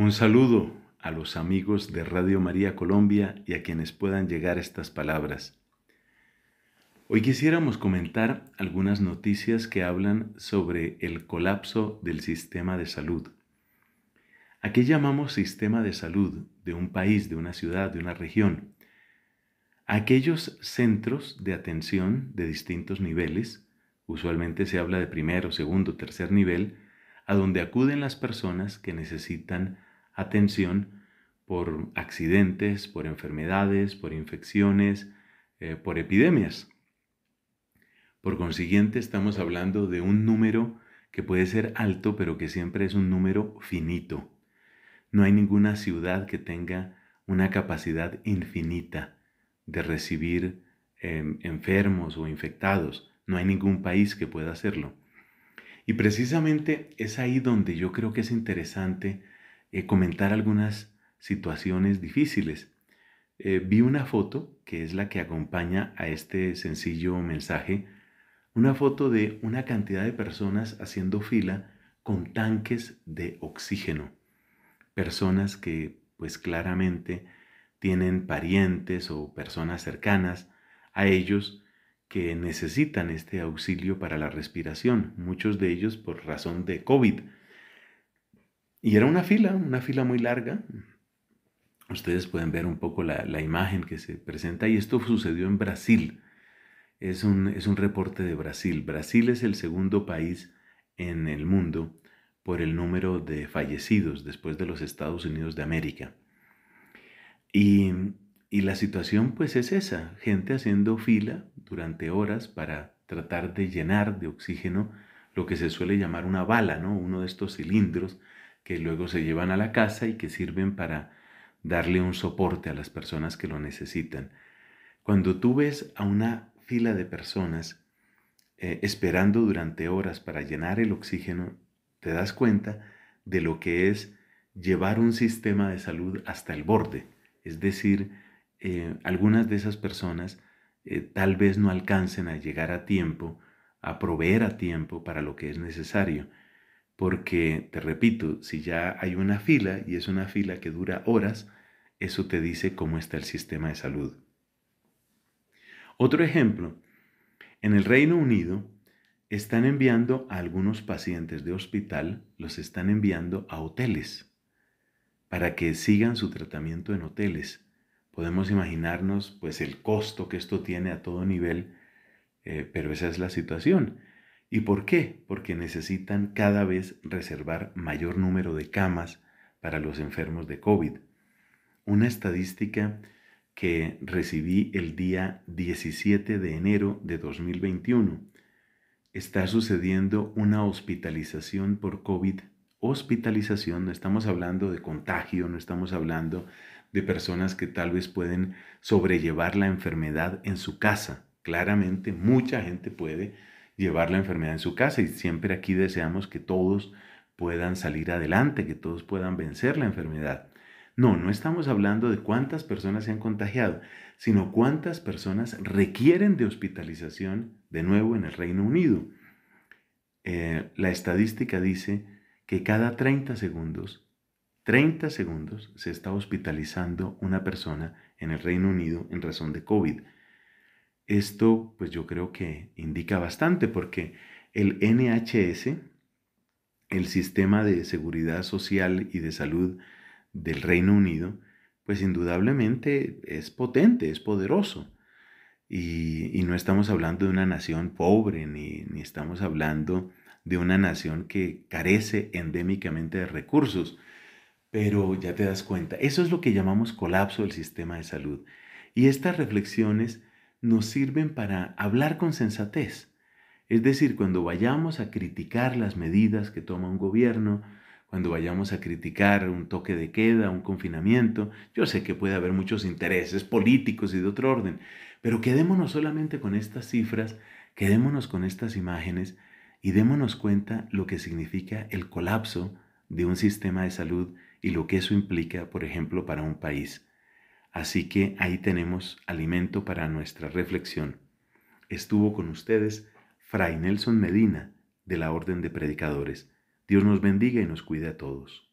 Un saludo a los amigos de Radio María Colombia y a quienes puedan llegar estas palabras. Hoy quisiéramos comentar algunas noticias que hablan sobre el colapso del sistema de salud. ¿A qué llamamos sistema de salud de un país, de una ciudad, de una región? Aquellos centros de atención de distintos niveles, usualmente se habla de primero, segundo, tercer nivel, a donde acuden las personas que necesitan atención por accidentes, por enfermedades, por infecciones, eh, por epidemias. Por consiguiente, estamos hablando de un número que puede ser alto, pero que siempre es un número finito. No hay ninguna ciudad que tenga una capacidad infinita de recibir em, enfermos o infectados. No hay ningún país que pueda hacerlo. Y precisamente es ahí donde yo creo que es interesante eh, comentar algunas situaciones difíciles. Eh, vi una foto que es la que acompaña a este sencillo mensaje, una foto de una cantidad de personas haciendo fila con tanques de oxígeno, personas que pues claramente tienen parientes o personas cercanas a ellos que necesitan este auxilio para la respiración, muchos de ellos por razón de COVID, y era una fila, una fila muy larga. Ustedes pueden ver un poco la, imagen que se presenta y esto sucedió en Brasil. Es un, reporte de Brasil. Brasil es el segundo país en el mundo por el número de fallecidos después de los Estados Unidos de América. Y, y, la situación pues es esa, gente haciendo fila durante horas para tratar de llenar de oxígeno lo que se suele llamar una bala, ¿no? Uno de estos cilindros que luego se llevan a la casa y que sirven para darle un soporte a las personas que lo necesitan. Cuando tú ves a una fila de personas eh, esperando durante horas para llenar el oxígeno, te das cuenta de lo que es llevar un sistema de salud hasta el borde. Es decir, eh, algunas de esas personas eh, tal vez no alcancen a llegar a tiempo, a proveer a tiempo para lo que es necesario. Porque, te repito, si ya hay una fila y es una fila que dura horas, eso te dice cómo está el sistema de salud. Otro ejemplo, en el Reino Unido están enviando a algunos pacientes de hospital, los están enviando a hoteles para que sigan su tratamiento en hoteles. Podemos imaginarnos pues el costo que esto tiene a todo nivel, eh, pero esa es la situación. ¿Y por qué? Porque necesitan cada vez reservar mayor número de camas para los enfermos de COVID. Una estadística que recibí el día 17 de enero de 2021. Está sucediendo una hospitalización por COVID. Hospitalización, no estamos hablando de contagio, no estamos hablando de personas que tal vez pueden sobrellevar la enfermedad en su casa. Claramente mucha gente puede llevar la enfermedad en su casa y siempre aquí deseamos que todos puedan salir adelante, que todos puedan vencer la enfermedad. No, no estamos hablando de cuántas personas se han contagiado, sino cuántas personas requieren de hospitalización de nuevo en el Reino Unido. Eh, la estadística dice que cada 30 segundos, 30 segundos se está hospitalizando una persona en el Reino Unido en razón de COVID. Esto pues yo creo que indica bastante porque el NHS, el sistema de seguridad social y de salud del Reino Unido, pues indudablemente es potente, es poderoso. Y, no estamos hablando de una nación pobre, ni, ni estamos hablando de una nación que carece endémicamente de recursos. Pero ya te das cuenta, eso es lo que llamamos colapso del sistema de salud. Y estas reflexiones nos sirven para hablar con sensatez. Es decir, cuando vayamos a criticar las medidas que toma un gobierno, cuando vayamos a criticar un toque de queda, un confinamiento, yo sé que puede haber muchos intereses políticos y de otro orden, pero quedémonos solamente con estas cifras, quedémonos con estas imágenes y démonos cuenta lo que significa el colapso de un sistema de salud y lo que eso implica, por ejemplo, para un país. Así que ahí tenemos alimento para nuestra reflexión. Estuvo con ustedes Fray Nelson Medina, de la Orden de Predicadores. Dios nos bendiga y nos cuide a todos.